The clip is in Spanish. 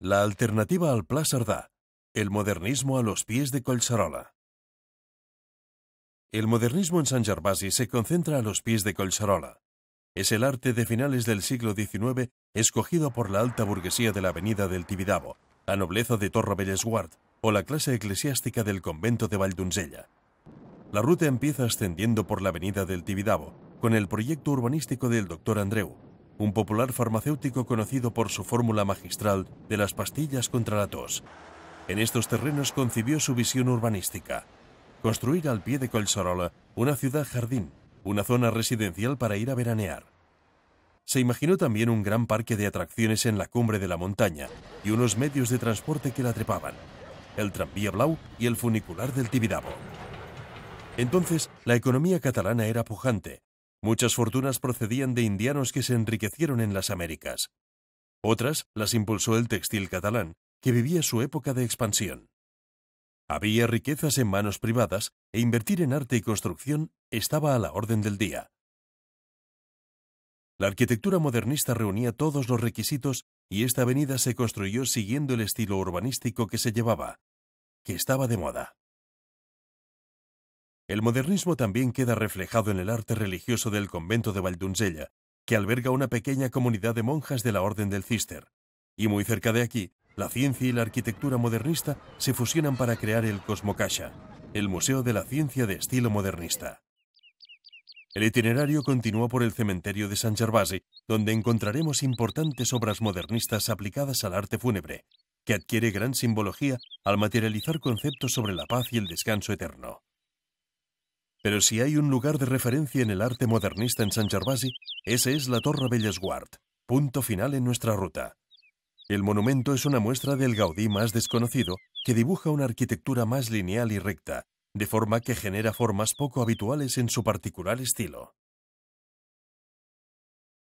La alternativa al Pla el modernismo a los pies de Collserola. El modernismo en San Gervasi se concentra a los pies de Collserola. Es el arte de finales del siglo XIX escogido por la alta burguesía de la avenida del Tibidabo, la nobleza de Bellesguard o la clase eclesiástica del convento de Valdunzella. La ruta empieza ascendiendo por la avenida del Tibidabo, con el proyecto urbanístico del doctor Andreu, un popular farmacéutico conocido por su fórmula magistral de las pastillas contra la tos. En estos terrenos concibió su visión urbanística, construir al pie de Collserola una ciudad jardín, una zona residencial para ir a veranear. Se imaginó también un gran parque de atracciones en la cumbre de la montaña y unos medios de transporte que la trepaban, el tranvía Blau y el funicular del Tibidabo. Entonces, la economía catalana era pujante Muchas fortunas procedían de indianos que se enriquecieron en las Américas. Otras las impulsó el textil catalán, que vivía su época de expansión. Había riquezas en manos privadas e invertir en arte y construcción estaba a la orden del día. La arquitectura modernista reunía todos los requisitos y esta avenida se construyó siguiendo el estilo urbanístico que se llevaba, que estaba de moda. El modernismo también queda reflejado en el arte religioso del convento de Valdunzella, que alberga una pequeña comunidad de monjas de la Orden del Cister. Y muy cerca de aquí, la ciencia y la arquitectura modernista se fusionan para crear el Cosmocasha, el Museo de la Ciencia de Estilo Modernista. El itinerario continúa por el cementerio de San Gervasi, donde encontraremos importantes obras modernistas aplicadas al arte fúnebre, que adquiere gran simbología al materializar conceptos sobre la paz y el descanso eterno. Pero si hay un lugar de referencia en el arte modernista en San Gervasi, ese es la Torre Bellesguard, punto final en nuestra ruta. El monumento es una muestra del Gaudí más desconocido, que dibuja una arquitectura más lineal y recta, de forma que genera formas poco habituales en su particular estilo.